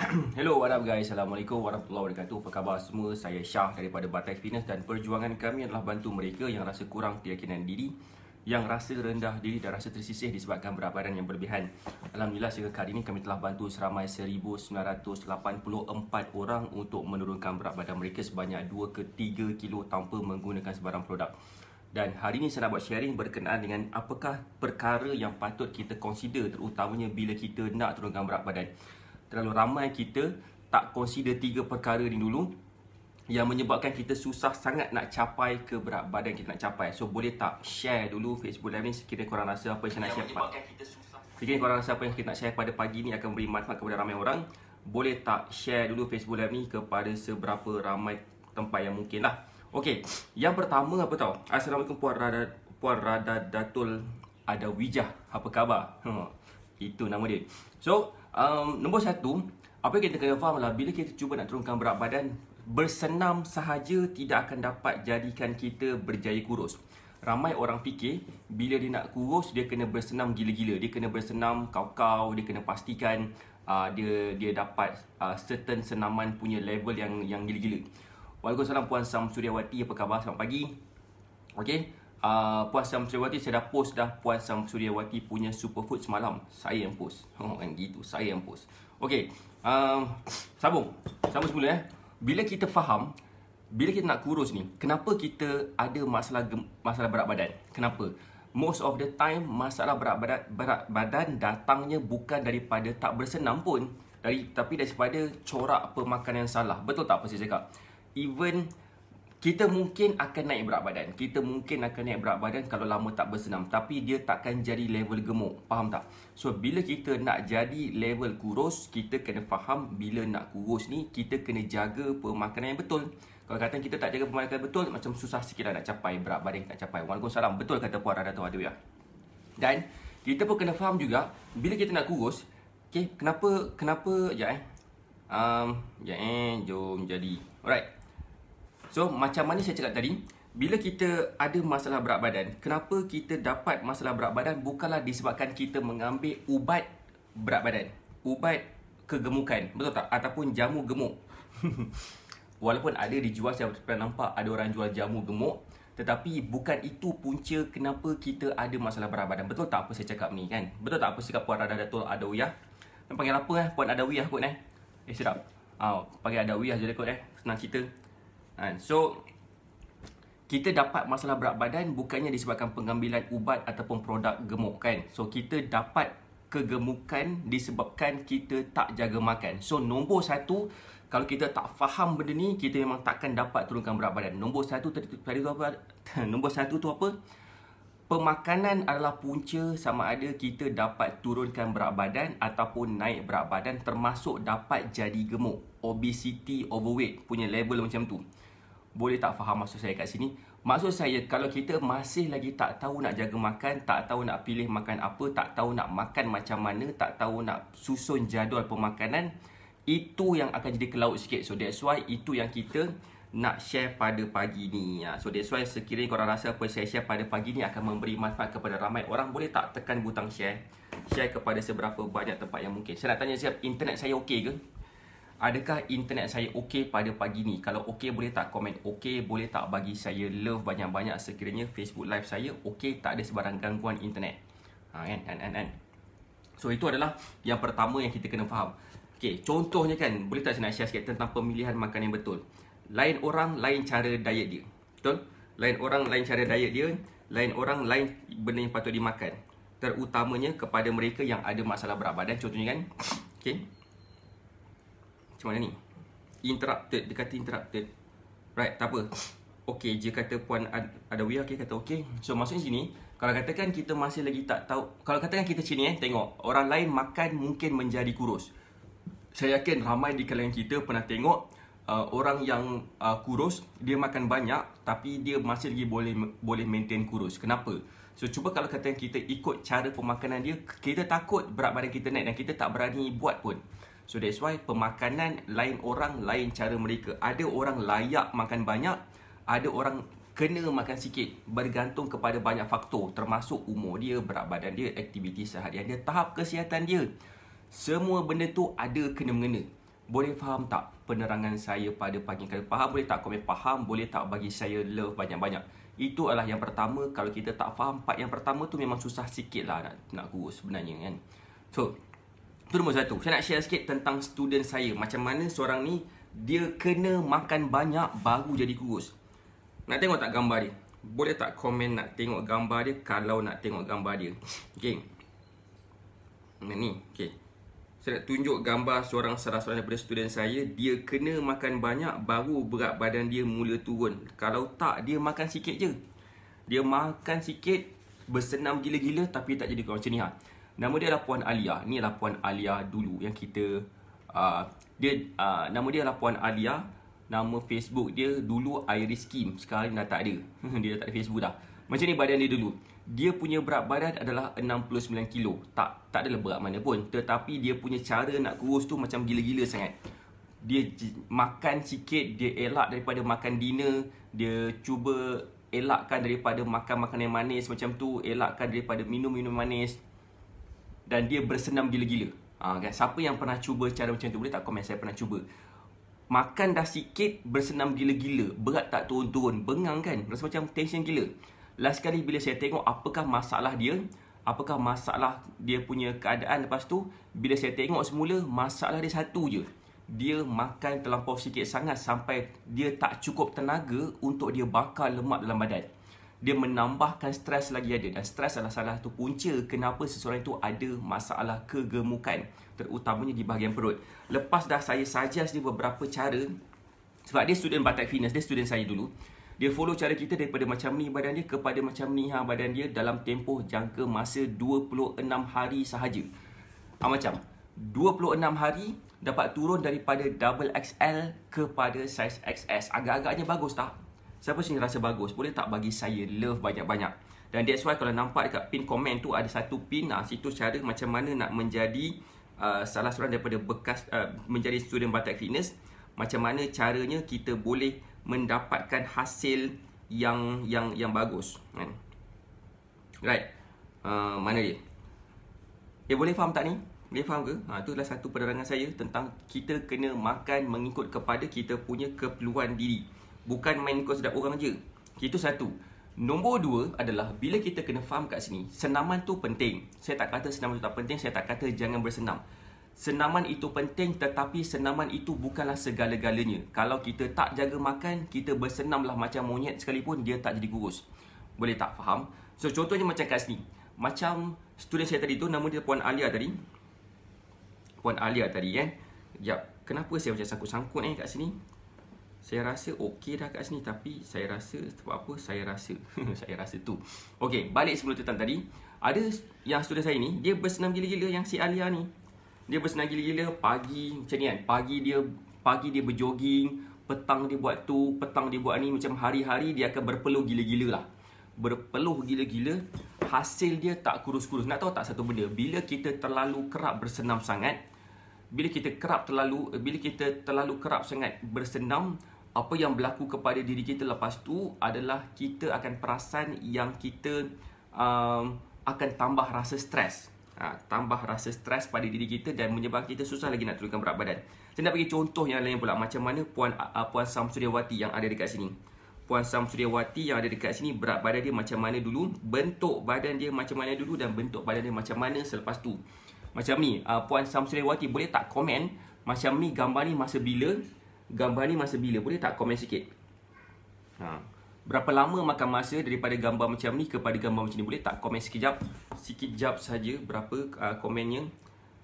Hello, what up guys? Assalamualaikum warahmatullahi wabarakatuh. Apa khabar semua? Saya Syah daripada Batai Fitness dan perjuangan kami adalah bantu mereka yang rasa kurang keyakinan diri, yang rasa rendah diri dan rasa tersisih disebabkan berabaran yang berlebihan. Alhamdulillah, sehingga kali ini kami telah bantu seramai 1,984 orang untuk menurunkan berat badan mereka sebanyak 2 ke 3 kilo tanpa menggunakan sebarang produk. Dan hari ini saya nak buat sharing berkenaan dengan apakah perkara yang patut kita consider terutamanya bila kita nak turunkan berat badan terlalu ramai kita tak consider tiga perkara ni dulu yang menyebabkan kita susah sangat nak capai ke berat badan kita nak capai. So boleh tak share dulu Facebook Live ni sekiranya korang rasa apa yang, yang nak share. Kita Sekiranya korang rasa apa yang kita nak share pada pagi ni akan beri manfaat kepada ramai orang. Boleh tak share dulu Facebook Live ni kepada seberapa ramai tempat yang mungkin lah. Okay, yang pertama apa tau? Assalamualaikum Puan Radha, Puan Radha Datul Adawijah. Apa khabar? Hmm. Itu nama dia. So, um, Nombor satu Apa yang kita kena faham adalah Bila kita cuba nak turunkan berat badan Bersenam sahaja tidak akan dapat jadikan kita berjaya kurus Ramai orang fikir Bila dia nak kurus Dia kena bersenam gila-gila Dia kena bersenam kau-kau Dia kena pastikan uh, Dia dia dapat uh, certain senaman punya level yang yang gila-gila Waalaikumsalam Puan Sam Suryawati Apa khabar? Selamat pagi Okay uh, Puan Sam Suryawati saya dah post dah Puan Sam Suryawati punya superfood semalam Saya yang post Oh kan gitu saya yang post Okay uh, um, Sambung Sambung semula eh Bila kita faham Bila kita nak kurus ni Kenapa kita ada masalah masalah berat badan Kenapa Most of the time masalah berat badan, berat badan datangnya bukan daripada tak bersenam pun dari tapi daripada corak pemakanan salah. Betul tak apa saya cakap? Even kita mungkin akan naik berat badan. Kita mungkin akan naik berat badan kalau lama tak bersenam. Tapi dia takkan jadi level gemuk. Faham tak? So, bila kita nak jadi level kurus, kita kena faham bila nak kurus ni, kita kena jaga pemakanan yang betul. Kalau kata kita tak jaga pemakanan betul, macam susah sikit lah nak capai berat badan nak capai. Waalaikumsalam. Betul kata Puan Radha tu. ya. Dan, kita pun kena faham juga, bila kita nak kurus, okay, kenapa, kenapa, sekejap eh. Um, eh, jom jadi. Alright. So macam mana saya cakap tadi, bila kita ada masalah berat badan, kenapa kita dapat masalah berat badan bukanlah disebabkan kita mengambil ubat berat badan. Ubat kegemukan, betul tak? Ataupun jamu gemuk. Walaupun ada dijual, saya pernah nampak ada orang jual jamu gemuk. Tetapi bukan itu punca kenapa kita ada masalah berat badan. Betul tak apa saya cakap ni kan? Betul tak apa cakap Puan Radha Datul Adawiyah? Panggil apa eh? Puan Adawiyah kot eh? Eh sedap. Oh, panggil Adawiyah je lah kot eh. Senang cerita. Kan? So, kita dapat masalah berat badan bukannya disebabkan pengambilan ubat ataupun produk gemuk kan. So, kita dapat kegemukan disebabkan kita tak jaga makan. So, nombor satu, kalau kita tak faham benda ni, kita memang takkan dapat turunkan berat badan. Nombor satu, tadi tu, apa? nombor satu tu apa? Pemakanan adalah punca sama ada kita dapat turunkan berat badan ataupun naik berat badan termasuk dapat jadi gemuk. Obesity, overweight punya label macam tu boleh tak faham maksud saya kat sini? Maksud saya kalau kita masih lagi tak tahu nak jaga makan, tak tahu nak pilih makan apa, tak tahu nak makan macam mana, tak tahu nak susun jadual pemakanan, itu yang akan jadi kelaut sikit. So that's why itu yang kita nak share pada pagi ni. Ha, so that's why sekiranya korang rasa apa saya share pada pagi ni akan memberi manfaat kepada ramai orang, boleh tak tekan butang share? Share kepada seberapa banyak tempat yang mungkin. Saya nak tanya siap internet saya okey ke? adakah internet saya okey pada pagi ni? Kalau okey boleh tak komen okey, boleh tak bagi saya love banyak-banyak sekiranya Facebook live saya okey, tak ada sebarang gangguan internet. Ha kan? Kan kan kan. So itu adalah yang pertama yang kita kena faham. Okey, contohnya kan, boleh tak saya nak share sikit tentang pemilihan makanan yang betul? Lain orang lain cara diet dia. Betul? Lain orang lain cara diet dia, lain orang lain benda yang patut dimakan. Terutamanya kepada mereka yang ada masalah berat badan contohnya kan. Okey. Macam mana ni? Interrupted, dia kata interrupted Right, tak apa Okay, dia kata Puan Ad Adawiyah, okay, kata okay So, maksudnya sini Kalau katakan kita masih lagi tak tahu Kalau katakan kita sini eh, tengok Orang lain makan mungkin menjadi kurus Saya yakin ramai di kalangan kita pernah tengok uh, Orang yang uh, kurus, dia makan banyak Tapi dia masih lagi boleh boleh maintain kurus Kenapa? So, cuba kalau katakan kita ikut cara pemakanan dia Kita takut berat badan kita naik dan kita tak berani buat pun So that's why pemakanan lain orang lain cara mereka. Ada orang layak makan banyak, ada orang kena makan sikit bergantung kepada banyak faktor termasuk umur dia, berat badan dia, aktiviti seharian dia, tahap kesihatan dia. Semua benda tu ada kena mengena. Boleh faham tak penerangan saya pada pagi kali? Faham boleh tak komen faham? Boleh tak bagi saya love banyak-banyak? Itu adalah yang pertama. Kalau kita tak faham part yang pertama tu memang susah sikit lah nak, nak kurus sebenarnya kan. So, itu nombor satu. Saya nak share sikit tentang student saya. Macam mana seorang ni, dia kena makan banyak baru jadi kurus. Nak tengok tak gambar dia? Boleh tak komen nak tengok gambar dia kalau nak tengok gambar dia? Okay. Ini, ni. Okay. Saya nak tunjuk gambar seorang salah seorang daripada student saya. Dia kena makan banyak baru berat badan dia mula turun. Kalau tak, dia makan sikit je. Dia makan sikit, bersenam gila-gila tapi tak jadi kurus. Macam ni ha. Nama dia adalah Puan Alia. Ni adalah Puan Alia dulu yang kita uh, dia uh, nama dia adalah Puan Alia. Nama Facebook dia dulu Iris Kim. Sekarang dah tak ada. dia dah tak ada Facebook dah. Macam ni badan dia dulu. Dia punya berat badan adalah 69 kilo. Tak tak ada berat mana pun. Tetapi dia punya cara nak kurus tu macam gila-gila sangat. Dia makan sikit, dia elak daripada makan dinner. Dia cuba elakkan daripada makan makanan manis macam tu. Elakkan daripada minum-minum manis dan dia bersenam gila-gila. Ha, kan? Siapa yang pernah cuba cara macam tu boleh tak komen saya pernah cuba. Makan dah sikit bersenam gila-gila, berat tak turun-turun, bengang kan, rasa macam tension gila. Last kali bila saya tengok apakah masalah dia, apakah masalah dia punya keadaan lepas tu, bila saya tengok semula masalah dia satu je. Dia makan terlampau sikit sangat sampai dia tak cukup tenaga untuk dia bakar lemak dalam badan dia menambahkan stres lagi ada dan stres adalah salah satu punca kenapa seseorang itu ada masalah kegemukan terutamanya di bahagian perut. Lepas dah saya suggest dia beberapa cara sebab dia student Batak Fitness, dia student saya dulu. Dia follow cara kita daripada macam ni badan dia kepada macam ni ha badan dia dalam tempoh jangka masa 26 hari sahaja. Ha, macam 26 hari dapat turun daripada double XL kepada size XS. Agak-agaknya bagus tak? Siapa sini rasa bagus Boleh tak bagi saya love banyak-banyak Dan that's why kalau nampak dekat pin komen tu Ada satu pin nah, Situ cara macam mana nak menjadi uh, Salah seorang daripada bekas uh, Menjadi student batak fitness Macam mana caranya kita boleh Mendapatkan hasil yang yang yang bagus kan? Right uh, Mana dia Eh boleh faham tak ni? Boleh faham ke? Ha, itu adalah satu penerangan saya tentang kita kena makan mengikut kepada kita punya keperluan diri bukan main ikut sedap orang je. Itu satu. Nombor dua adalah bila kita kena faham kat sini, senaman tu penting. Saya tak kata senaman tu tak penting, saya tak kata jangan bersenam. Senaman itu penting tetapi senaman itu bukanlah segala-galanya. Kalau kita tak jaga makan, kita bersenam lah macam monyet sekalipun dia tak jadi kurus. Boleh tak faham? So contohnya macam kat sini. Macam student saya tadi tu nama dia Puan Alia tadi. Puan Alia tadi kan. Eh? Sekejap. Kenapa saya macam sangkut-sangkut ni eh, kat sini? saya rasa okey dah kat sini tapi saya rasa sebab apa saya rasa saya rasa tu okey balik sebelum tetang tadi ada yang sudah saya ni dia bersenam gila-gila yang si Alia ni dia bersenam gila-gila pagi macam ni kan pagi dia pagi dia berjoging petang dia buat tu petang dia buat ni macam hari-hari dia akan berpeluh gila-gila lah berpeluh gila-gila hasil dia tak kurus-kurus nak tahu tak satu benda bila kita terlalu kerap bersenam sangat bila kita kerap terlalu bila kita terlalu kerap sangat bersenam apa yang berlaku kepada diri kita lepas tu adalah kita akan perasan yang kita um, akan tambah rasa stres ha, tambah rasa stres pada diri kita dan menyebabkan kita susah lagi nak turunkan berat badan saya nak bagi contoh yang lain pula macam mana puan uh, puan Samsuriawati yang ada dekat sini puan Samsuriawati yang ada dekat sini berat badan dia macam mana dulu bentuk badan dia macam mana dulu dan bentuk badan dia macam mana selepas tu macam ni, uh, Puan Samsuriwati boleh tak komen macam ni gambar ni masa bila? Gambar ni masa bila? Boleh tak komen sikit? Ha. Berapa lama makan masa daripada gambar macam ni kepada gambar macam ni? Boleh tak komen sekejap? Sikit jap saja berapa uh, komennya?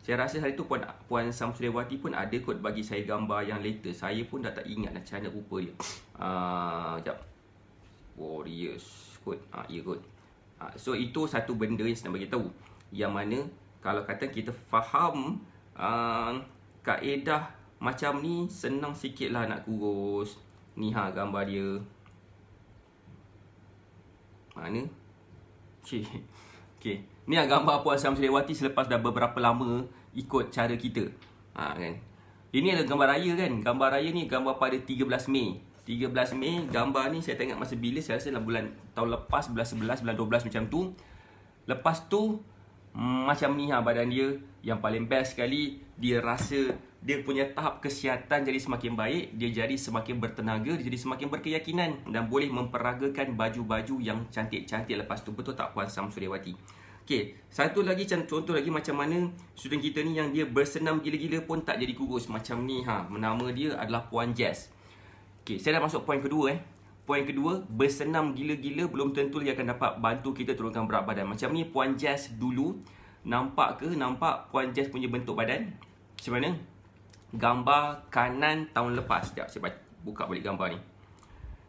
Saya rasa hari tu Puan, Puan Samsuriwati pun ada kot bagi saya gambar yang later. Saya pun dah tak ingat lah nak mana rupa dia. Uh, ah, sekejap. Warriors kot. Uh, ya yeah, kot. Uh, so itu satu benda yang saya nak bagi tahu. Yang mana kalau kata kita faham uh, kaedah macam ni senang sikit lah nak kurus ni ha gambar dia mana okey okey ni lah gambar apa Sam Selewati selepas dah beberapa lama ikut cara kita ha kan ini adalah gambar raya kan gambar raya ni gambar pada 13 Mei 13 Mei gambar ni saya tengok masa bila saya rasa dalam bulan tahun lepas bulan 11 bulan 12 macam tu lepas tu macam ni ha badan dia yang paling best sekali dia rasa dia punya tahap kesihatan jadi semakin baik dia jadi semakin bertenaga dia jadi semakin berkeyakinan dan boleh memperagakan baju-baju yang cantik-cantik lepas tu betul tak puan Samsudewati Okay satu lagi contoh lagi macam mana student kita ni yang dia bersenam gila-gila pun tak jadi kurus macam ni ha. Nama dia adalah Puan Jess. Okay saya dah masuk poin kedua eh. Poin kedua, bersenam gila-gila belum tentu dia akan dapat bantu kita turunkan berat badan. Macam ni Puan Jess dulu, nampak ke nampak Puan Jess punya bentuk badan? Macam mana? Gambar kanan tahun lepas. Sekejap, saya buka balik gambar ni.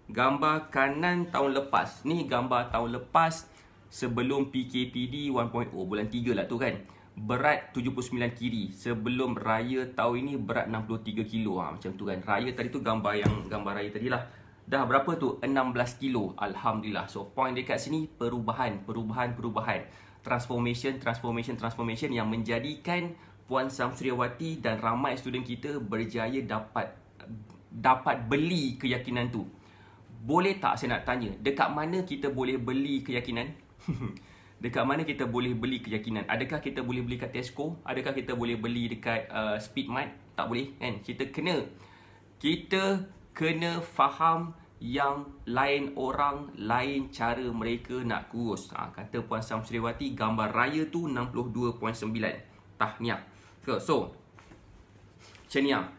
Gambar kanan tahun lepas. Ni gambar tahun lepas sebelum PKPD 1.0. Bulan 3 lah tu kan. Berat 79 kiri. Sebelum raya tahun ini berat 63 kilo. Ha, macam tu kan. Raya tadi tu gambar yang gambar raya tadi lah dah berapa tu 16 kilo alhamdulillah so point dekat sini perubahan perubahan perubahan transformation transformation transformation yang menjadikan puan Samsriawati dan ramai student kita berjaya dapat dapat beli keyakinan tu boleh tak saya nak tanya dekat mana kita boleh beli keyakinan dekat mana kita boleh beli keyakinan adakah kita boleh beli kat Tesco adakah kita boleh beli dekat uh, Speedmart tak boleh kan kita kena kita kena faham yang lain orang lain cara mereka nak kurus ha, kata puan Samsriwati gambar raya tu 62.9 tahniah so, so Chenia ha.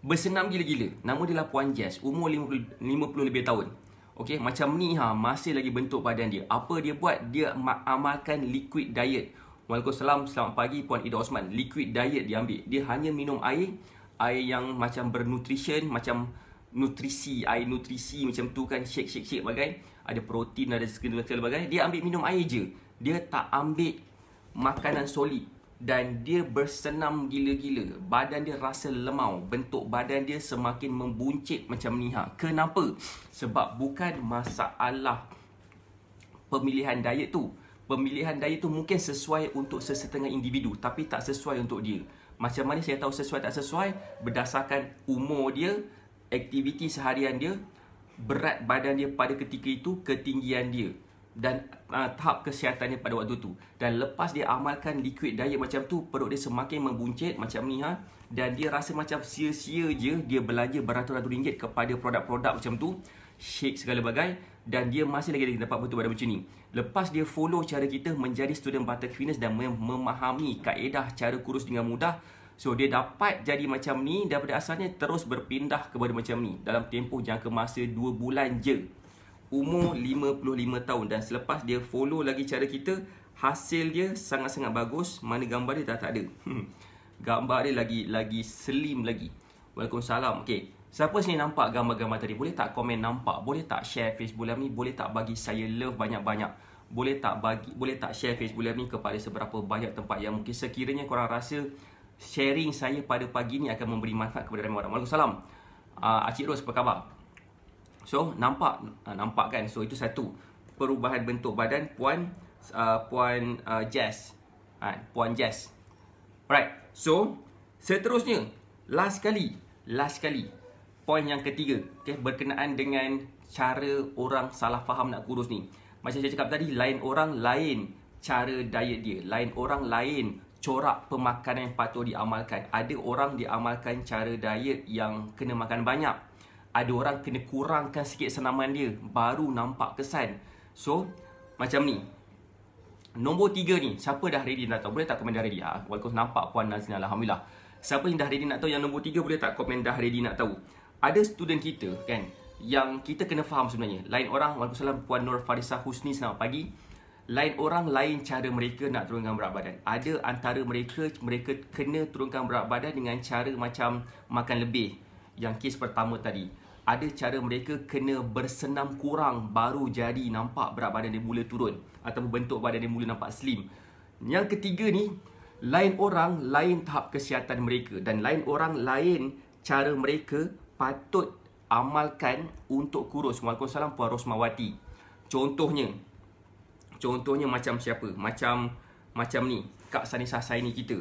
bersenam gila-gila nama dia lah puan Jess umur 50, 50 lebih tahun Okay, macam ni ha, masih lagi bentuk badan dia. Apa dia buat? Dia amalkan liquid diet. Waalaikumsalam, selamat pagi Puan Ida Osman. Liquid diet dia ambil. Dia hanya minum air, air yang macam bernutrition macam nutrisi air nutrisi macam tu kan shake shake shake bagai ada protein ada segala sebagai dia ambil minum air je dia tak ambil makanan solid dan dia bersenam gila-gila badan dia rasa lemau bentuk badan dia semakin membuncit macam ni ha kenapa sebab bukan masalah pemilihan diet tu pemilihan diet tu mungkin sesuai untuk sesetengah individu tapi tak sesuai untuk dia macam mana saya tahu sesuai tak sesuai berdasarkan umur dia, aktiviti seharian dia, berat badan dia pada ketika itu, ketinggian dia dan uh, tahap kesihatannya pada waktu itu Dan lepas dia amalkan liquid diet macam tu, perut dia semakin membuncit macam ni ha dan dia rasa macam sia-sia je dia belanja beratus-ratus ringgit kepada produk-produk macam tu shake segala bagai dan dia masih lagi dapat betul badan macam ni. Lepas dia follow cara kita menjadi student butter fitness dan memahami kaedah cara kurus dengan mudah, so dia dapat jadi macam ni daripada asalnya terus berpindah kepada macam ni dalam tempoh jangka masa 2 bulan je. Umur 55 tahun dan selepas dia follow lagi cara kita, hasil dia sangat-sangat bagus, mana gambar dia dah tak ada. Hmm. Gambar dia lagi lagi slim lagi. Waalaikumsalam. Okey. Siapa sini nampak gambar-gambar tadi? Boleh tak komen nampak? Boleh tak share Facebook ni Boleh tak bagi saya love banyak-banyak? Boleh tak bagi boleh tak share Facebook ni kepada seberapa banyak tempat yang mungkin sekiranya korang rasa sharing saya pada pagi ni akan memberi manfaat kepada ramai orang. Waalaikumsalam. Uh, Acik Ros, apa khabar? So, nampak uh, nampak kan? So, itu satu. Perubahan bentuk badan Puan uh, Puan uh, Jess. Ha, Puan Jess. Alright. So, seterusnya. Last kali. Last kali poin yang ketiga okay, berkenaan dengan cara orang salah faham nak kurus ni macam saya cakap tadi lain orang lain cara diet dia lain orang lain corak pemakanan yang patut diamalkan ada orang diamalkan cara diet yang kena makan banyak ada orang kena kurangkan sikit senaman dia baru nampak kesan so macam ni Nombor tiga ni, siapa dah ready nak tahu? Boleh tak komen dah ready? Ha? Walaupun nampak Puan Nazlina, Alhamdulillah. Siapa yang dah ready nak tahu yang nombor tiga boleh tak komen dah ready nak tahu? ada student kita kan yang kita kena faham sebenarnya lain orang Waalaikumsalam puan Nur Farisa Husni selamat pagi lain orang lain cara mereka nak turunkan berat badan ada antara mereka mereka kena turunkan berat badan dengan cara macam makan lebih yang kes pertama tadi ada cara mereka kena bersenam kurang baru jadi nampak berat badan dia mula turun atau bentuk badan dia mula nampak slim yang ketiga ni lain orang lain tahap kesihatan mereka dan lain orang lain cara mereka patut amalkan untuk kurus. Waalaikumsalam Puan Rosmawati. Contohnya contohnya macam siapa? Macam macam ni, Kak Sanisa Saini kita.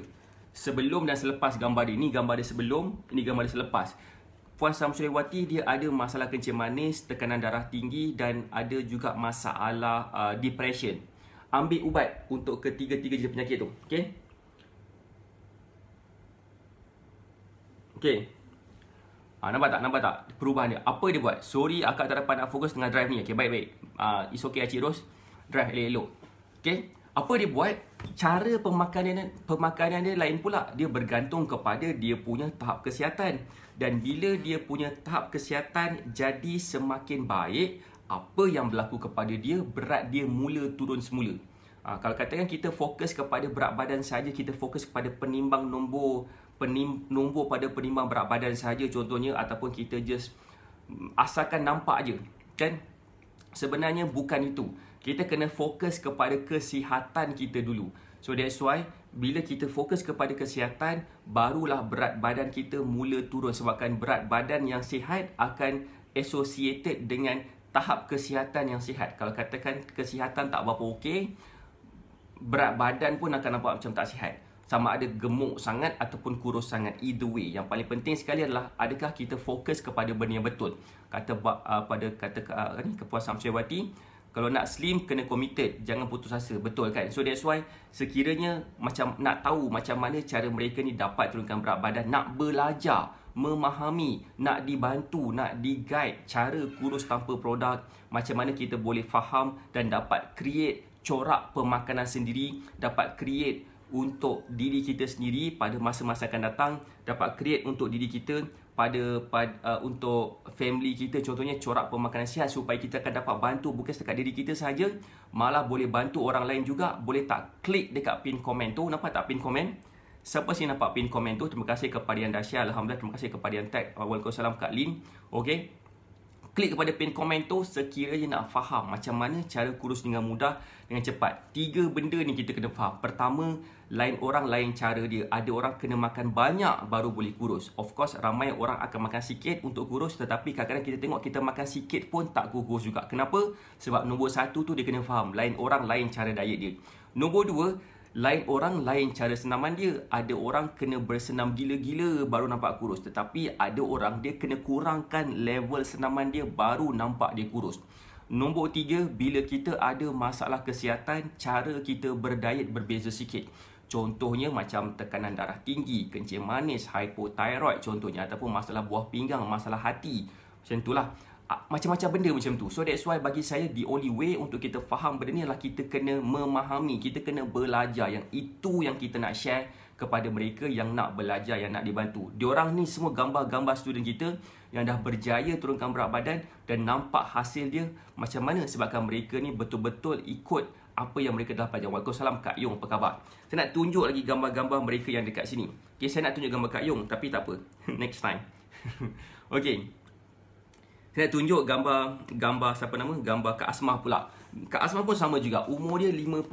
Sebelum dan selepas gambar dia. Ni gambar dia sebelum, ni gambar dia selepas. Puan Samsuriwati dia ada masalah kencing manis, tekanan darah tinggi dan ada juga masalah uh, depression. Ambil ubat untuk ketiga-tiga jenis penyakit tu. Okay? Okay. Ha, nampak tak? Nampak tak? Perubahan dia. Apa dia buat? Sorry, akak tak dapat nak fokus tengah drive ni. Okay, baik-baik. Uh, it's okay, Acik Ros. Drive elok-elok. Okay? Apa dia buat? Cara pemakanan pemakanan dia lain pula. Dia bergantung kepada dia punya tahap kesihatan. Dan bila dia punya tahap kesihatan jadi semakin baik, apa yang berlaku kepada dia, berat dia mula turun semula. Ha, kalau katakan kita fokus kepada berat badan saja, kita fokus kepada penimbang nombor penim, nombor pada penimbang berat badan sahaja contohnya ataupun kita just mm, asalkan nampak je kan sebenarnya bukan itu kita kena fokus kepada kesihatan kita dulu so that's why bila kita fokus kepada kesihatan barulah berat badan kita mula turun sebabkan berat badan yang sihat akan associated dengan tahap kesihatan yang sihat kalau katakan kesihatan tak berapa okey berat badan pun akan nampak macam tak sihat sama ada gemuk sangat ataupun kurus sangat either way yang paling penting sekali adalah adakah kita fokus kepada benda yang betul kata uh, pada kata uh, ni kepuasan Syawati kalau nak slim kena committed jangan putus asa betul kan so that's why sekiranya macam nak tahu macam mana cara mereka ni dapat turunkan berat badan nak belajar memahami nak dibantu nak di guide cara kurus tanpa produk macam mana kita boleh faham dan dapat create corak pemakanan sendiri dapat create untuk diri kita sendiri pada masa-masa akan datang dapat create untuk diri kita pada, pada uh, untuk family kita contohnya corak pemakanan sihat supaya kita akan dapat bantu bukan setakat diri kita sahaja malah boleh bantu orang lain juga boleh tak klik dekat pin komen tu nampak tak pin komen Siapa sih nampak pin komen tu? Terima kasih kepada yang Dasha. Alhamdulillah terima kasih kepada yang tag. Waalaikumsalam Kak Lin. Okey klik kepada pin komen tu sekiranya nak faham macam mana cara kurus dengan mudah dengan cepat. Tiga benda ni kita kena faham. Pertama, lain orang lain cara dia. Ada orang kena makan banyak baru boleh kurus. Of course, ramai orang akan makan sikit untuk kurus tetapi kadang-kadang kita tengok kita makan sikit pun tak kurus juga. Kenapa? Sebab nombor satu tu dia kena faham. Lain orang lain cara diet dia. Nombor dua, lain orang lain cara senaman dia. Ada orang kena bersenam gila-gila baru nampak kurus. Tetapi ada orang dia kena kurangkan level senaman dia baru nampak dia kurus. Nombor tiga, bila kita ada masalah kesihatan, cara kita berdiet berbeza sikit. Contohnya macam tekanan darah tinggi, kencing manis, hypothyroid contohnya ataupun masalah buah pinggang, masalah hati. Macam itulah macam-macam benda macam tu. So that's why bagi saya the only way untuk kita faham benda ni adalah kita kena memahami, kita kena belajar yang itu yang kita nak share kepada mereka yang nak belajar, yang nak dibantu. Diorang ni semua gambar-gambar student kita yang dah berjaya turunkan berat badan dan nampak hasil dia macam mana sebabkan mereka ni betul-betul ikut apa yang mereka dah pelajar. Waalaikumsalam Kak Yong, apa khabar? Saya nak tunjuk lagi gambar-gambar mereka yang dekat sini. Okay, saya nak tunjuk gambar Kak Yong tapi tak apa. Next time. okay. Saya tunjuk gambar gambar siapa nama? Gambar Kak Asmah pula. Kak Asmah pun sama juga. Umur dia 52,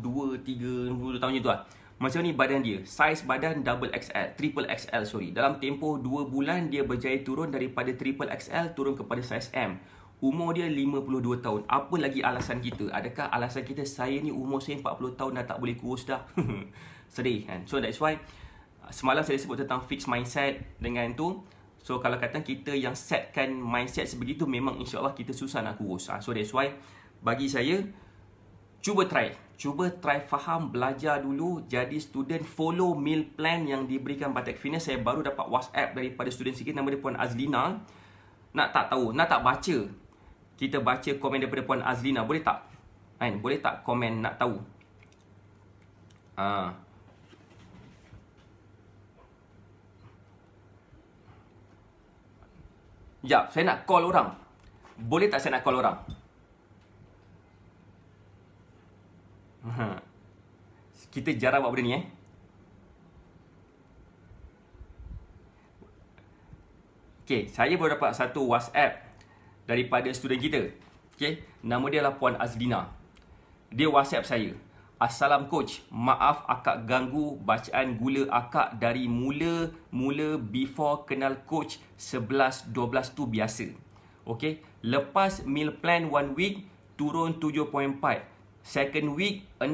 3, 50 tahun macam tu lah. Macam ni badan dia. Size badan double XL. Triple XL sorry. Dalam tempoh 2 bulan dia berjaya turun daripada triple XL turun kepada size M. Umur dia 52 tahun. Apa lagi alasan kita? Adakah alasan kita saya ni umur saya 40 tahun dah tak boleh kurus dah? Sedih kan? So that's why semalam saya sebut tentang fixed mindset dengan tu. So kalau kata kita yang setkan mindset sebegitu memang insya-Allah kita susah nak kurus. Ha, so that's why bagi saya cuba try. Cuba try faham, belajar dulu, jadi student, follow meal plan yang diberikan Batek Fitness. Saya baru dapat WhatsApp daripada student sikit nama dia Puan Azlina. Nak tak tahu, nak tak baca. Kita baca komen daripada Puan Azlina, boleh tak? Kan? Boleh tak komen nak tahu? Ah. Ha. Sekejap, saya nak call orang. Boleh tak saya nak call orang? Ha. Kita jarang buat benda ni eh. Okay, saya baru dapat satu WhatsApp daripada student kita. Okay, nama dia adalah Puan Azlina. Dia WhatsApp saya. Assalam coach, maaf akak ganggu bacaan gula akak dari mula mula before kenal coach 11 12 tu biasa. okay? lepas meal plan one week turun 7.4. Second week 6,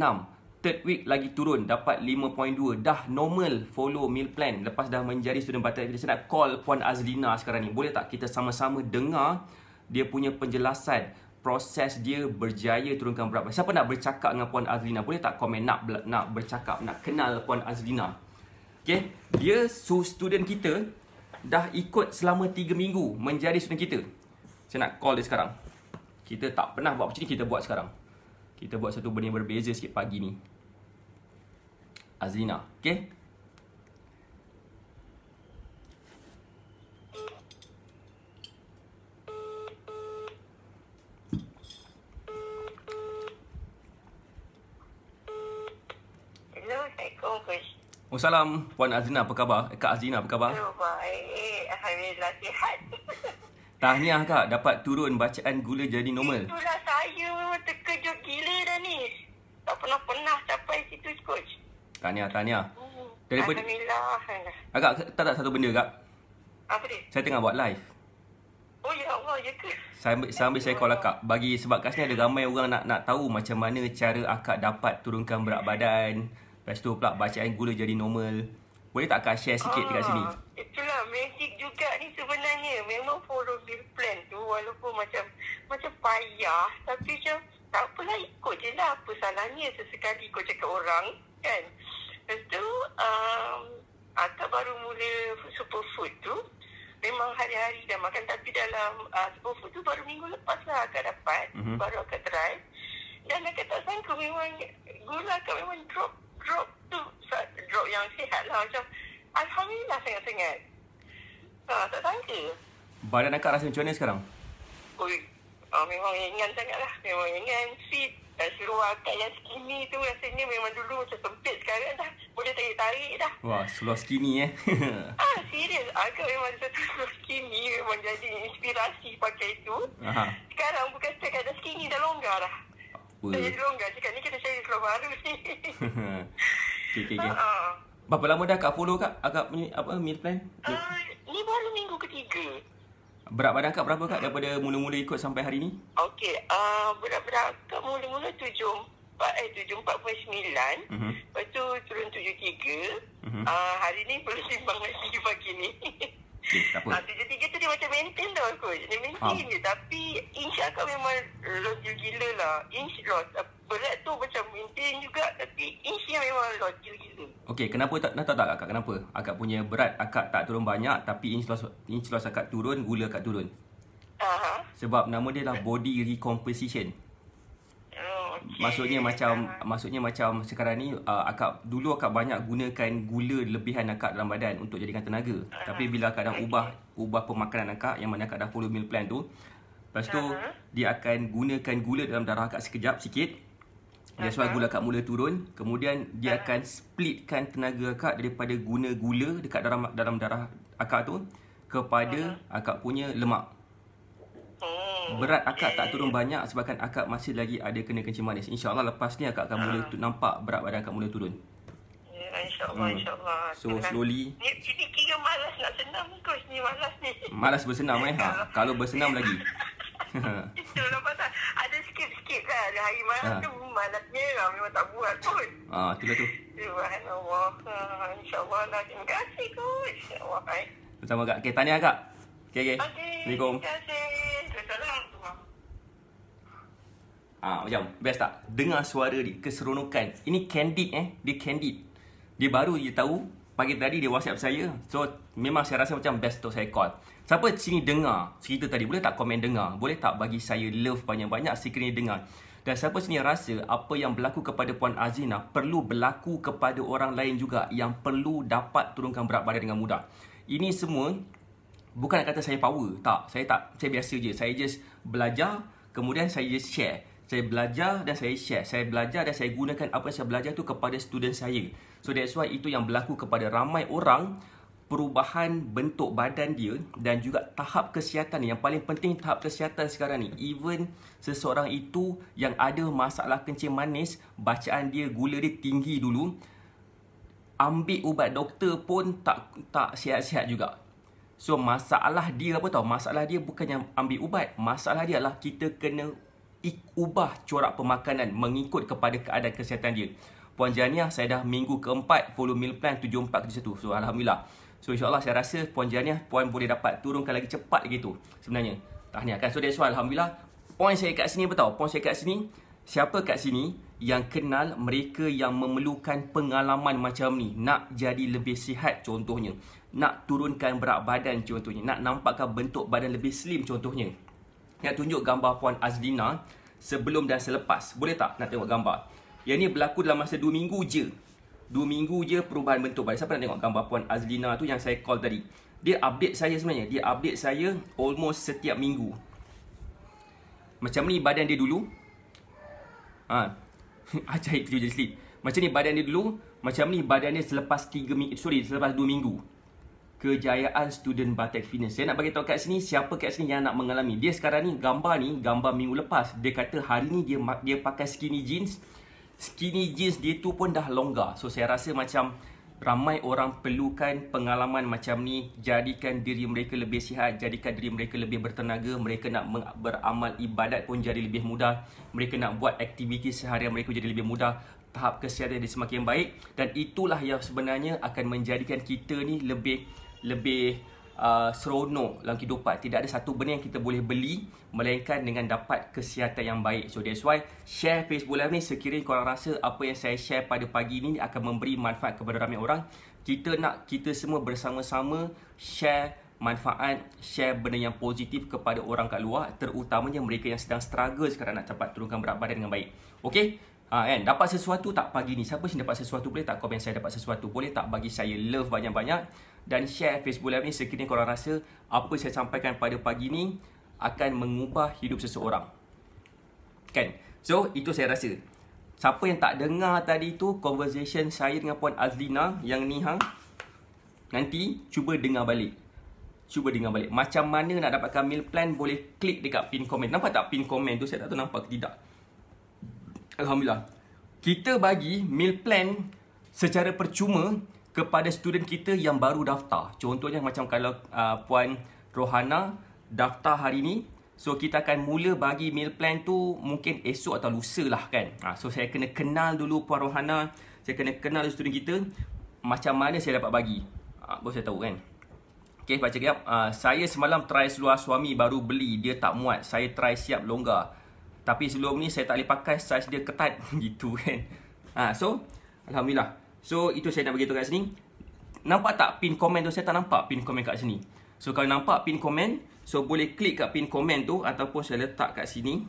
third week lagi turun dapat 5.2. Dah normal follow meal plan lepas dah menjadi student batal. Saya nak call puan Azlina sekarang ni. Boleh tak kita sama-sama dengar dia punya penjelasan? proses dia berjaya turunkan berat badan. Siapa nak bercakap dengan Puan Azlina? Boleh tak komen nak nak bercakap, nak kenal Puan Azlina? Okay. Dia su student kita dah ikut selama 3 minggu menjadi student kita. Saya nak call dia sekarang. Kita tak pernah buat macam ni, kita buat sekarang. Kita buat satu benda yang berbeza sikit pagi ni. Azlina. Okay. Wassalam, Puan Azlina apa khabar? Eh, Kak Azlina apa khabar? Hello, baik. Alhamdulillah sihat. Tahniah Kak, dapat turun bacaan gula jadi normal. Itulah saya memang terkejut gila dah ni. Tak pernah-pernah capai situ, Coach. Tahniah, tahniah. Hmm. Daripada... Alhamdulillah. Agak tak tak satu benda, Kak. Apa dia? Saya tengah buat live. Oh, ya Allah, ya ke? Saya ambil, saya ambil saya call akak lah, bagi sebab kat sini ada ramai orang nak nak tahu macam mana cara akak dapat turunkan berat badan Lepas tu pula bacaan gula jadi normal. Boleh tak Kak share sikit dekat ah, sini? Itulah magic juga ni sebenarnya. Memang follow meal plan tu walaupun macam macam payah tapi macam tak apalah ikut je lah. Apa salahnya sesekali ikut cakap orang kan. Lepas tu um, atau baru mula superfood tu memang hari-hari dah makan tapi dalam uh, superfood tu baru minggu lepas lah akan dapat. Mm-hmm. Baru akan try. Dan akan tak sangka memang gula akan memang drop drop tu drop yang sihat lah macam Alhamdulillah sangat-sangat ha, ah, tak sangka badan akak rasa macam mana sekarang? Ui, uh, memang ingat sangat lah memang ingat fit dan seluar akak yang skinny tu rasanya memang dulu macam sempit sekarang dah boleh tarik-tarik dah wah seluar skinny eh ha, serius akak memang satu seluar skinny memang jadi inspirasi pakai tu Aha. sekarang bukan sekadar skinny dah longgar dah apa Saya longgar cakap ni kena share seluruh baru ni Okay, okay, okay. Uh-uh. Berapa lama dah Kak follow Kak? Agak ni, apa, meal plan? Uh, ni baru minggu ketiga Berat badan Kak berapa Kak daripada mula-mula ikut sampai hari ni? Okay, uh, berat-berat Kak mula-mula tujuh. 4, eh, 7.49 uh-huh. Mhm. Lepas tu turun tujuh tiga. Mhm. Hari ni perlu simbang lagi pagi ni Okay, apa? Ha, tujuh tiga tu dia macam maintain tau aku. Dia maintain je. Tapi inch aku memang loss gila-gila lah. Inch loss. Ah, berat tu macam maintain juga. Tapi inch yang memang loss gila-gila. Okay, kenapa tak, tahu tak akak? Kenapa? Akak punya berat akak tak turun banyak. Tapi inch loss, inch loss akak turun, gula akak turun. Aha. Sebab nama dia lah body recomposition. Okay maksudnya macam uh, maksudnya macam sekarang ni uh, akak dulu akak banyak gunakan gula lebihan akak dalam badan untuk jadikan tenaga uh, tapi bila akak dah okay. ubah ubah pemakanan akak yang mana akak dah follow meal plan tu lepas tu uh-huh. dia akan gunakan gula dalam darah akak sekejap sikit dia uh gula akak mula turun kemudian dia uh-huh. akan splitkan tenaga akak daripada guna gula dekat dalam dalam darah akak tu kepada uh-huh. akak punya lemak berat akak tak turun banyak sebabkan akak masih lagi ada kena kencing manis. InsyaAllah lepas ni akak akan mula ah. tu, nampak berat badan akak mula turun. Ya, insyaAllah, hmm. insyaAllah. So, slowly. Ini kira malas nak senam ke sini, malas ni. Malas bersenam eh, ha? kalau bersenam lagi. Itulah pasal ada skip-skip lah ada hari malas ha. Ah. tu hmm, malasnya lah, memang tak buat pun. Ha, ah, itulah tu. Subhanallah, insyaAllah lah. Terima kasih, coach. Insya kak. Okay, tanya kak. Okay, okay. Assalamualaikum. Ah, macam best tak? Dengar suara dia, keseronokan. Ini candid eh, dia candid. Dia baru dia tahu pagi tadi dia WhatsApp saya. So, memang saya rasa macam best tu saya call. Siapa sini dengar cerita tadi? Boleh tak komen dengar? Boleh tak bagi saya love banyak-banyak sekiranya dengar? Dan siapa sini rasa apa yang berlaku kepada Puan Azina perlu berlaku kepada orang lain juga yang perlu dapat turunkan berat badan dengan mudah? Ini semua bukan nak kata saya power tak saya tak saya biasa je saya just belajar kemudian saya just share saya belajar dan saya share saya belajar dan saya gunakan apa yang saya belajar tu kepada student saya so that's why itu yang berlaku kepada ramai orang perubahan bentuk badan dia dan juga tahap kesihatan yang paling penting tahap kesihatan sekarang ni even seseorang itu yang ada masalah kencing manis bacaan dia gula dia tinggi dulu ambil ubat doktor pun tak tak sihat-sihat juga So masalah dia apa tau? Masalah dia bukan yang ambil ubat. Masalah dia adalah kita kena ubah corak pemakanan mengikut kepada keadaan kesihatan dia. Puan Janiah, saya dah minggu keempat follow meal plan 74 ke 1. So Alhamdulillah. So insyaAllah saya rasa Puan Janiah, Puan boleh dapat turunkan lagi cepat lagi tu sebenarnya. Tahniah kan? So that's why Alhamdulillah. Point saya kat sini apa tau? Point saya kat sini, siapa kat sini yang kenal mereka yang memerlukan pengalaman macam ni nak jadi lebih sihat contohnya nak turunkan berat badan contohnya nak nampakkan bentuk badan lebih slim contohnya nak tunjuk gambar puan Azlina sebelum dan selepas boleh tak nak tengok gambar yang ni berlaku dalam masa 2 minggu je 2 minggu je perubahan bentuk badan siapa nak tengok gambar puan Azlina tu yang saya call tadi dia update saya sebenarnya dia update saya almost setiap minggu macam ni badan dia dulu ha ajaib tu jadi slim macam ni badan dia dulu macam ni badannya selepas 3 minggu sorry selepas 2 minggu kejayaan student batik fitness. Saya nak bagi tahu kat sini siapa kat sini yang nak mengalami. Dia sekarang ni gambar ni gambar minggu lepas. Dia kata hari ni dia dia pakai skinny jeans. Skinny jeans dia tu pun dah longgar. So saya rasa macam ramai orang perlukan pengalaman macam ni jadikan diri mereka lebih sihat, jadikan diri mereka lebih bertenaga, mereka nak beramal ibadat pun jadi lebih mudah, mereka nak buat aktiviti seharian mereka jadi lebih mudah tahap kesihatan dia semakin baik dan itulah yang sebenarnya akan menjadikan kita ni lebih lebih uh, seronok dalam kehidupan. Tidak ada satu benda yang kita boleh beli melainkan dengan dapat kesihatan yang baik. So that's why share Facebook Live ni sekiranya korang rasa apa yang saya share pada pagi ni akan memberi manfaat kepada ramai orang. Kita nak kita semua bersama-sama share manfaat, share benda yang positif kepada orang kat luar terutamanya mereka yang sedang struggle sekarang nak cepat turunkan berat badan dengan baik. Okay? Ha, kan? Dapat sesuatu tak pagi ni? Siapa sih dapat sesuatu? Boleh tak komen saya dapat sesuatu? Boleh tak bagi saya love banyak-banyak? Dan share Facebook Live ni sekiranya korang rasa apa saya sampaikan pada pagi ni akan mengubah hidup seseorang. Kan? So, itu saya rasa. Siapa yang tak dengar tadi tu conversation saya dengan Puan Azlina yang ni hang, nanti cuba dengar balik. Cuba dengar balik. Macam mana nak dapatkan meal plan boleh klik dekat pin komen. Nampak tak pin komen tu? Saya tak tahu nampak ke tidak. Alhamdulillah. Kita bagi meal plan secara percuma kepada student kita yang baru daftar. Contohnya macam kalau uh, Puan Rohana daftar hari ni. So kita akan mula bagi meal plan tu mungkin esok atau lusa lah kan. Uh, so saya kena kenal dulu Puan Rohana. Saya kena kenal student kita. Macam mana saya dapat bagi. Uh, baru saya tahu kan. Okay baca kejap. Uh, ah, saya semalam try seluar suami baru beli. Dia tak muat. Saya try siap longgar. Tapi sebelum ni saya tak boleh pakai size dia ketat gitu kan. Ha, so, Alhamdulillah. So, itu saya nak beritahu kat sini. Nampak tak pin komen tu? Saya tak nampak pin komen kat sini. So, kalau nampak pin komen, so boleh klik kat pin komen tu ataupun saya letak kat sini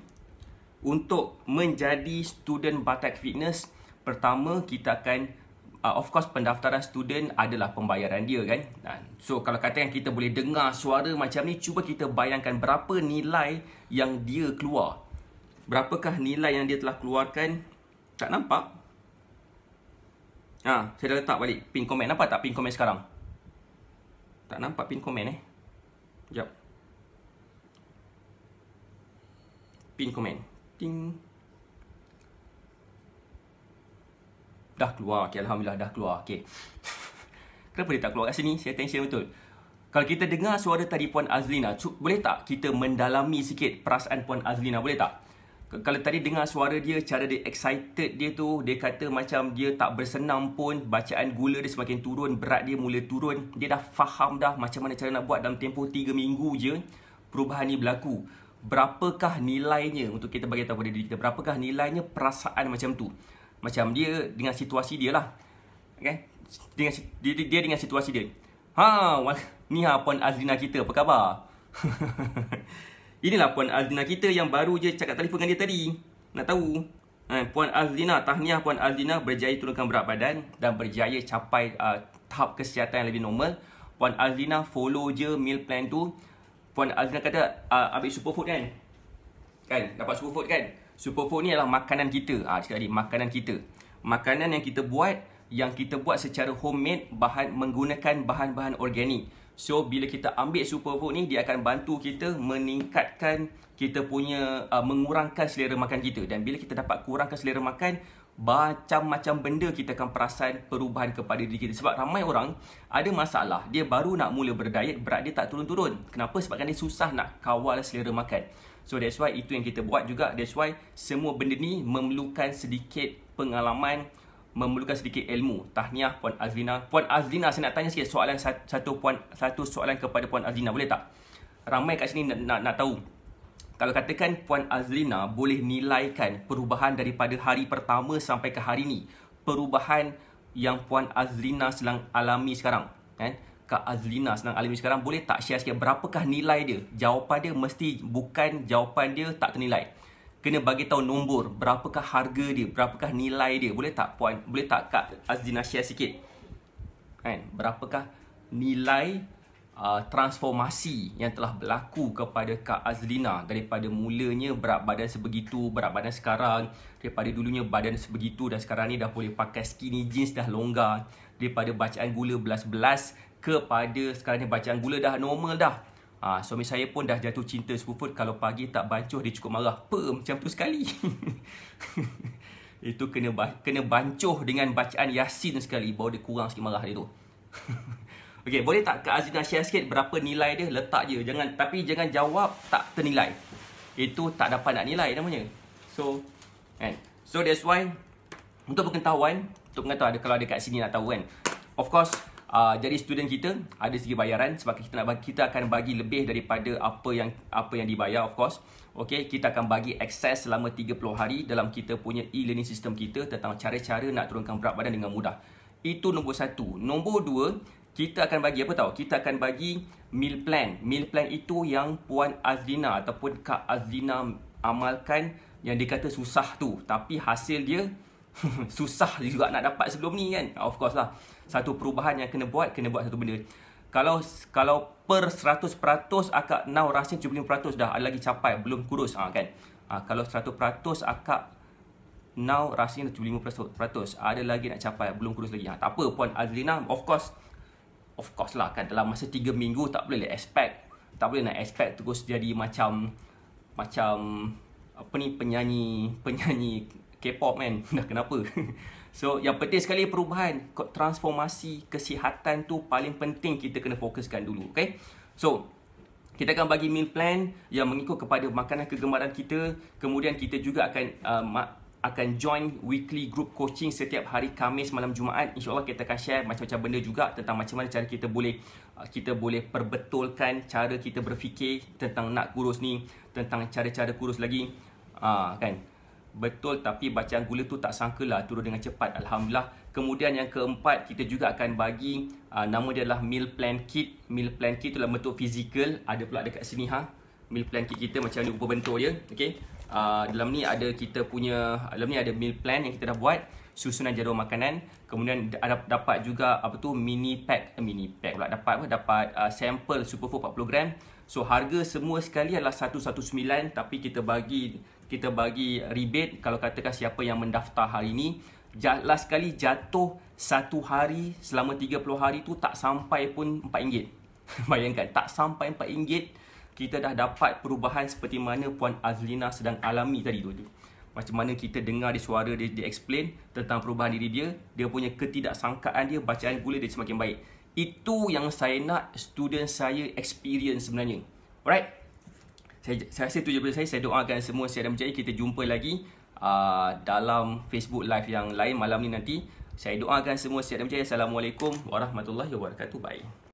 untuk menjadi student Batak Fitness. Pertama, kita akan Uh, of course pendaftaran student adalah pembayaran dia kan. Nah, ha, so kalau katakan kita boleh dengar suara macam ni cuba kita bayangkan berapa nilai yang dia keluar berapakah nilai yang dia telah keluarkan tak nampak ah ha, saya dah letak balik pin komen nampak tak pin komen sekarang tak nampak pin komen eh jap pin komen ting dah keluar okay, alhamdulillah dah keluar Okay. kenapa dia tak keluar kat sini saya tension betul kalau kita dengar suara tadi Puan Azlina, boleh tak kita mendalami sikit perasaan Puan Azlina? Boleh tak? kalau tadi dengar suara dia, cara dia excited dia tu, dia kata macam dia tak bersenam pun, bacaan gula dia semakin turun, berat dia mula turun. Dia dah faham dah macam mana cara nak buat dalam tempoh 3 minggu je, perubahan ni berlaku. Berapakah nilainya untuk kita bagi tahu pada diri kita, berapakah nilainya perasaan macam tu? Macam dia dengan situasi dia lah. Okay? Dengan, dia, dia dengan situasi dia. Ha, ni ha puan Azrina kita, apa khabar? Inilah Puan Azlina kita yang baru je cakap telefon dengan dia tadi. Nak tahu? Ha, Puan Azlina, tahniah Puan Azlina berjaya turunkan berat badan dan berjaya capai uh, tahap kesihatan yang lebih normal. Puan Azlina follow je meal plan tu. Puan Azlina kata uh, ambil superfood kan? Kan? Dapat superfood kan? Superfood ni adalah makanan kita. Ha, cakap tadi, makanan kita. Makanan yang kita buat, yang kita buat secara homemade bahan menggunakan bahan-bahan organik. So bila kita ambil superfood ni dia akan bantu kita meningkatkan kita punya uh, mengurangkan selera makan kita dan bila kita dapat kurangkan selera makan macam-macam benda kita akan perasan perubahan kepada diri kita sebab ramai orang ada masalah dia baru nak mula berdiet berat dia tak turun-turun kenapa sebab kan dia susah nak kawal selera makan so that's why itu yang kita buat juga that's why semua benda ni memerlukan sedikit pengalaman memerlukan sedikit ilmu. Tahniah Puan Azlina. Puan Azlina saya nak tanya sikit soalan satu puan satu soalan kepada Puan Azlina boleh tak? Ramai kat sini nak, nak, nak tahu. Kalau katakan Puan Azlina boleh nilaikan perubahan daripada hari pertama sampai ke hari ini. Perubahan yang Puan Azlina sedang alami sekarang. Kan? Kak Azlina sedang alami sekarang Boleh tak share sikit Berapakah nilai dia Jawapan dia mesti Bukan jawapan dia Tak ternilai kena bagi tahu nombor berapakah harga dia berapakah nilai dia boleh tak point boleh tak kak Azdina share sikit kan berapakah nilai Uh, transformasi yang telah berlaku kepada Kak Azlina daripada mulanya berat badan sebegitu, berat badan sekarang daripada dulunya badan sebegitu dan sekarang ni dah boleh pakai skinny jeans dah longgar daripada bacaan gula belas-belas kepada sekarang ni bacaan gula dah normal dah Ha, suami saya pun dah jatuh cinta sekuput, kalau pagi tak bancuh dia cukup marah. Apa macam tu sekali. itu kena ba- kena bancuh dengan bacaan Yasin sekali baru dia kurang sikit marah dia tu. Okey, boleh tak ke Azina share sikit berapa nilai dia? Letak je. Jangan tapi jangan jawab tak ternilai. Itu tak dapat nak nilai namanya. So, kan. So that's why untuk pengetahuan, untuk pengetahuan ada kalau ada kat sini nak tahu kan. Of course, Ah, jadi student kita ada segi bayaran sebab kita nak bagi, kita akan bagi lebih daripada apa yang apa yang dibayar of course. Okey, kita akan bagi akses selama 30 hari dalam kita punya e-learning system kita tentang cara-cara nak turunkan berat badan dengan mudah. Itu nombor satu. Nombor dua, kita akan bagi apa tahu? Kita akan bagi meal plan. Meal plan itu yang Puan Azlina ataupun Kak Azlina amalkan yang dikata susah tu. Tapi hasil dia susah juga nak dapat sebelum ni kan of course lah satu perubahan yang kena buat kena buat satu benda kalau kalau per 100% akak now rasa 75% dah ada lagi capai belum kurus ha, kan ha, kalau 100% akak now rasa 75% ada lagi nak capai belum kurus lagi ha, tak apa puan Azlina of course of course lah kan dalam masa 3 minggu tak boleh lah expect tak boleh nak expect terus jadi macam macam apa ni penyanyi penyanyi K-pop kan dah kenapa so yang penting sekali perubahan transformasi kesihatan tu paling penting kita kena fokuskan dulu okay so kita akan bagi meal plan yang mengikut kepada makanan kegemaran kita kemudian kita juga akan uh, akan join weekly group coaching setiap hari Kamis malam Jumaat insyaallah kita akan share macam-macam benda juga tentang macam mana cara kita boleh uh, kita boleh perbetulkan cara kita berfikir tentang nak kurus ni tentang cara-cara kurus lagi uh, kan betul tapi bacaan gula tu tak sangka lah turun dengan cepat alhamdulillah kemudian yang keempat kita juga akan bagi uh, nama dia adalah meal plan kit meal plan kit itulah bentuk fizikal ada pula dekat sini ha meal plan kit kita macam ni rupa bentuk dia okey uh, dalam ni ada kita punya dalam ni ada meal plan yang kita dah buat susunan jadual makanan kemudian ada dapat juga apa tu mini pack eh, mini pack pula dapat apa dapat uh, ah, sampel superfood 40 gram so harga semua sekali adalah 119 tapi kita bagi kita bagi rebate kalau katakan siapa yang mendaftar hari ini, last sekali jatuh satu hari selama 30 hari tu tak sampai pun RM4 bayangkan tak sampai RM4 kita dah dapat perubahan seperti mana Puan Azlina sedang alami tadi tu macam mana kita dengar di suara dia, dia explain tentang perubahan diri dia dia punya ketidaksangkaan dia bacaan gula dia semakin baik itu yang saya nak student saya experience sebenarnya alright saya, saya rasa itu je saya. Saya doakan semua siaran berjaya. Kita jumpa lagi uh, dalam Facebook live yang lain malam ni nanti. Saya doakan semua siaran berjaya. Assalamualaikum warahmatullahi wabarakatuh. Bye.